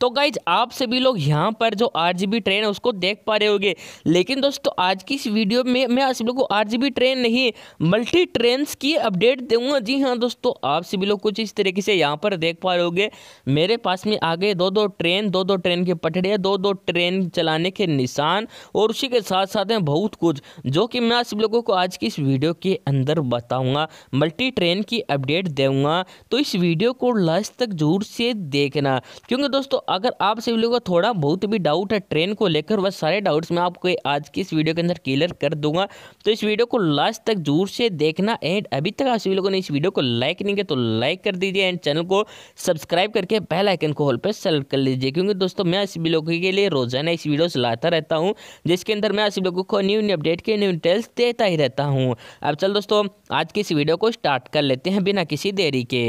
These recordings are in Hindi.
तो गाइज आप सभी लोग यहाँ पर जो आर ट्रेन है उसको देख पा रहे होंगे लेकिन दोस्तों आज की इस वीडियो में मैं आप सभी लोग को आर ट्रेन नहीं मल्टी ट्रेन्स की अपडेट दूंगा जी हाँ दोस्तों आप सभी लोग कुछ इस तरीके से यहाँ पर देख पा रहे होंगे मेरे पास में आ गए दो दो ट्रेन दो दो ट्रेन के पटड़े दो दो ट्रेन चलाने के निशान और उसी के साथ साथ हैं बहुत कुछ जो कि मैं आप सभी लोगों को आज की इस वीडियो के अंदर बताऊँगा मल्टी ट्रेन की अपडेट दूँगा तो इस वीडियो को लास्ट तक जोर से देखना क्योंकि दोस्तों अगर आप सभी लोगों को थोड़ा बहुत भी डाउट है ट्रेन को लेकर वह सारे डाउट्स मैं आपको आज की इस वीडियो के अंदर क्लियर कर दूंगा तो इस वीडियो को लास्ट तक जोर से देखना एंड अभी तक आप सभी लोगों ने इस वीडियो को लाइक नहीं किया तो लाइक कर दीजिए एंड चैनल को सब्सक्राइब करके बेल आइकन को हॉल पर सेलेक्ट कर लीजिए क्योंकि दोस्तों मैं सभी लोगों के लिए रोजाना इस वीडियो से लाता रहता हूँ जिसके अंदर मैं सभी लोगों को न्यू न्यू अपडेट के न्यू डिटेल्स देता ही रहता हूँ अब चल दोस्तों आज की इस वीडियो को स्टार्ट कर लेते हैं बिना किसी देरी के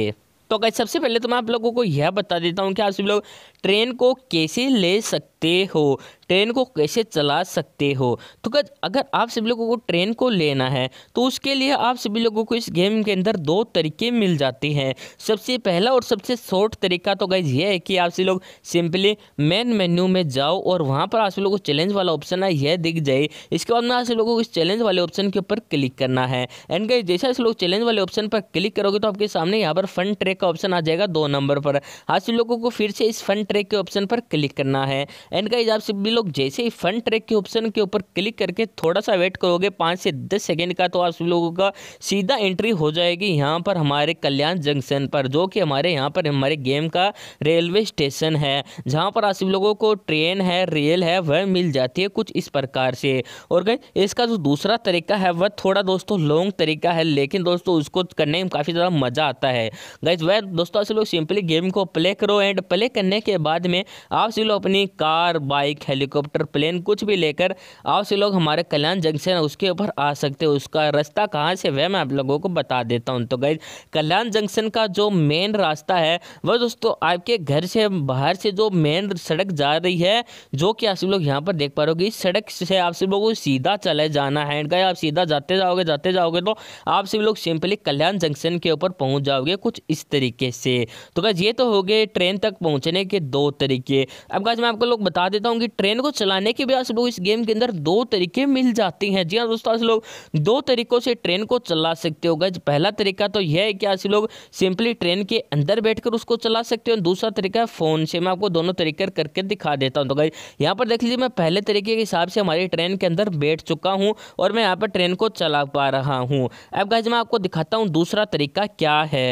तो अगर सबसे पहले तो मैं आप लोगों को यह बता देता हूँ कि आप सभी लोग ट्रेन को कैसे ले सकते हो ट्रेन को कैसे चला सकते हो तो गज अगर आप सभी लोगों को ट्रेन को लेना है तो उसके लिए आप सभी लोगों को इस गेम के अंदर दो तरीके मिल जाते हैं सबसे पहला और सबसे शॉर्ट तरीका तो गज ये है कि आप सभी लोग सिंपली मेन मेन्यू में जाओ और वहाँ पर आप सभी लोगों को चैलेंज वाला ऑप्शन है यह दिख जाए इसके बाद में आप सभी लोगों को इस चैलेंज वाले ऑप्शन के ऊपर क्लिक करना है एंड गई जैसा इस लोग चैलेंज वाले ऑप्शन पर क्लिक करोगे तो आपके सामने यहाँ पर फंड ट्रैक का ऑप्शन आ जाएगा दो नंबर पर आप सभी लोगों को फिर से इस फंड ट्रैक के ऑप्शन पर क्लिक करना है एंड गाइज आप सभी लोग जैसे ही फन ट्रैक के ऑप्शन के ऊपर क्लिक करके थोड़ा सा वेट करोगे पाँच से दस सेकेंड का तो आप सभी लोगों का सीधा एंट्री हो जाएगी यहाँ पर हमारे कल्याण जंक्शन पर जो कि हमारे यहाँ पर हमारे गेम का रेलवे स्टेशन है जहाँ पर आप सभी लोगों को ट्रेन है रेल है वह मिल जाती है कुछ इस प्रकार से और गए इसका जो दूसरा तरीका है वह थोड़ा दोस्तों लॉन्ग तरीका है लेकिन दोस्तों उसको करने में काफ़ी ज़्यादा मज़ा आता है गाइज वह दोस्तों आप लोग सिंपली गेम को प्ले करो एंड प्ले करने के बाद में आप सभी लोग अपनी कार बाइक हेलीकॉप्टर प्लेन कुछ भी लेकर आप सभी लोग हमारे कल्याण जंक्शन उसके ऊपर आ सकते हो उसका रास्ता कहाँ से वह मैं आप लोगों को बता देता हूँ तो गई कल्याण जंक्शन का जो मेन रास्ता है वह दोस्तों आपके घर से बाहर से जो मेन सड़क जा रही है जो कि आप सभी लोग यहाँ पर देख पा रहे सड़क से आप सभी लोगों को सीधा चले जाना है एंड आप सीधा जाते जाओगे जाते जाओगे तो आप सभी लोग सिंपली कल्याण जंक्शन के ऊपर पहुँच जाओगे कुछ इस तरीके से तो गैस ये तो हो गए ट्रेन तक पहुँचने के दो तरीके अब गाइज मैं आपको लोग बता देता हूँ कि ट्रेन को चलाने के भी आप लोग इस गेम के अंदर दो तरीके मिल जाते हैं जी हाँ दोस्तों आप लोग दो तरीकों से ट्रेन को चला सकते हो गज पहला तरीका तो यह है कि आप लोग सिंपली ट्रेन के अंदर कर उसको चला सकते हो दूसरा तरीका है फ़ोन से मैं आपको दोनों तरीके करके दिखा देता हूँ तो गाइज यहाँ पर देख लीजिए मैं पहले तरीके के हिसाब से हमारी ट्रेन के अंदर बैठ चुका हूँ और मैं यहाँ पर ट्रेन को चला पा रहा हूँ अब गाइज मैं आपको दिखाता हूँ दूसरा तरीका क्या है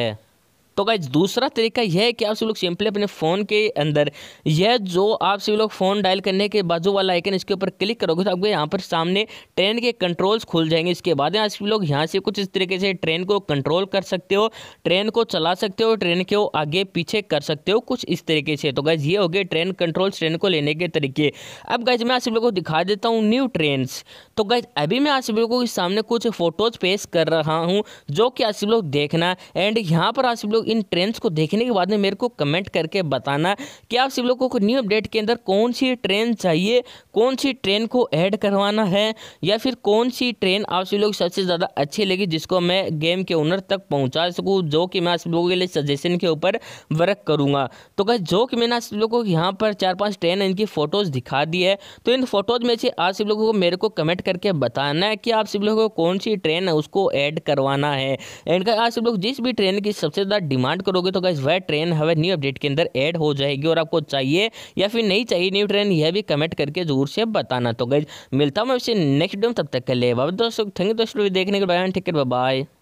तो गाइज दूसरा तरीका यह है कि आप सभी लोग सिंपली अपने फ़ोन के अंदर यह जो आप सभी लोग फ़ोन डायल करने के बाजू वाला आइकन इसके ऊपर क्लिक करोगे तो आपको यहाँ पर सामने ट्रेन के कंट्रोल्स खुल जाएंगे इसके बाद यहाँ सभी लोग यहाँ से कुछ इस तरीके से ट्रेन को कंट्रोल कर सकते हो ट्रेन को चला सकते हो ट्रेन के आगे पीछे कर सकते हो कुछ इस तरीके से तो गाइज ये हो गए ट्रेन कंट्रोल्स ट्रेन को लेने के तरीके अब गाइज मैं आप सभी लोग को दिखा देता हूँ न्यू ट्रेन तो गाइज अभी मैं आप सभी लोगों के सामने कुछ फोटोज पेश कर रहा हूँ जो कि आप सभी लोग देखना एंड यहाँ पर आप सभी लोग इन ट्रेन्स को देखने के बाद में मेरे को कमेंट करके बताना कि आप सब लोगों को न्यू अपडेट के अंदर कौन सी ट्रेन चाहिए कौन सी ट्रेन को ऐड करवाना है या फिर कौन सी ट्रेन आप सभी लोग सबसे ज़्यादा अच्छी लगी जिसको मैं गेम के ऊनर तक पहुँचा सकूँ जो कि मैं आप लोगों के लिए सजेशन के ऊपर वर्क करूँगा तो कह जो कि मैंने आप लोगों को यहाँ पर चार पाँच ट्रेन इनकी फ़ोटोज़ दिखा दी है तो इन फ़ोटोज़ में से आप सब लोगों को मेरे को कमेंट करके बताना है कि आप सब लोगों को कौन सी ट्रेन है उसको ऐड करवाना है एंड आप सब लोग जिस भी ट्रेन की सबसे ज़्यादा डिमांड करोगे तो गाइज वह ट्रेन हमें न्यू अपडेट के अंदर ऐड हो जाएगी और आपको चाहिए या फिर नहीं चाहिए न्यू ट्रेन यह भी कमेंट करके जरूर से बताना तो गाइज मिलता हूँ मैं उसे नेक्स्ट डेम तब तक के लिए बाबा दोस्तों थैंक यू दोस्तों देखने के बाद ठीक है बाय